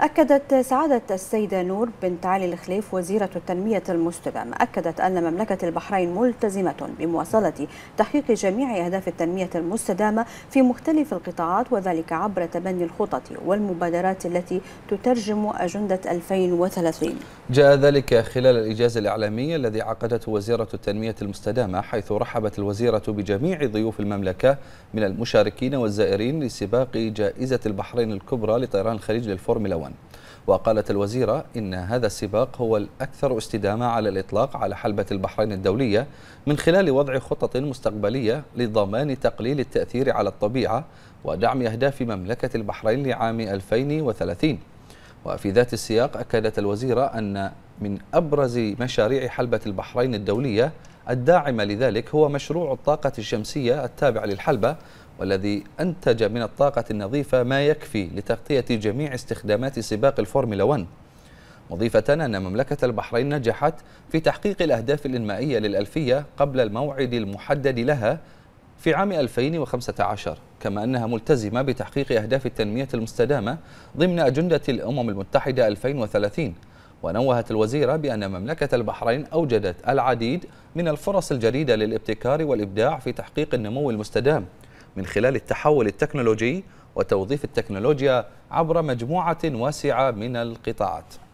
أكدت سعادة السيدة نور بنت علي الخليف وزيرة التنمية المستدامة أكدت أن مملكة البحرين ملتزمة بمواصلة تحقيق جميع أهداف التنمية المستدامة في مختلف القطاعات وذلك عبر تبني الخطط والمبادرات التي تترجم أجندة 2030 جاء ذلك خلال الإجازة الإعلامية الذي عقدته وزيرة التنمية المستدامة حيث رحبت الوزيرة بجميع ضيوف المملكة من المشاركين والزائرين لسباق جائزة البحرين الكبرى لطيران الخليج للفورمولا 1 وقالت الوزيرة إن هذا السباق هو الأكثر استدامة على الإطلاق على حلبة البحرين الدولية من خلال وضع خطط مستقبلية لضمان تقليل التأثير على الطبيعة ودعم أهداف مملكة البحرين لعام 2030 وفي ذات السياق أكدت الوزيرة أن من أبرز مشاريع حلبة البحرين الدولية الداعمة لذلك هو مشروع الطاقة الشمسية التابع للحلبة والذي أنتج من الطاقة النظيفة ما يكفي لتغطية جميع استخدامات سباق الفورمولا 1 مضيفة أن مملكة البحرين نجحت في تحقيق الأهداف الإنمائية للألفية قبل الموعد المحدد لها في عام 2015 كما أنها ملتزمة بتحقيق أهداف التنمية المستدامة ضمن أجندة الأمم المتحدة 2030 ونوهت الوزيرة بأن مملكة البحرين أوجدت العديد من الفرص الجديدة للابتكار والإبداع في تحقيق النمو المستدام من خلال التحول التكنولوجي وتوظيف التكنولوجيا عبر مجموعة واسعة من القطاعات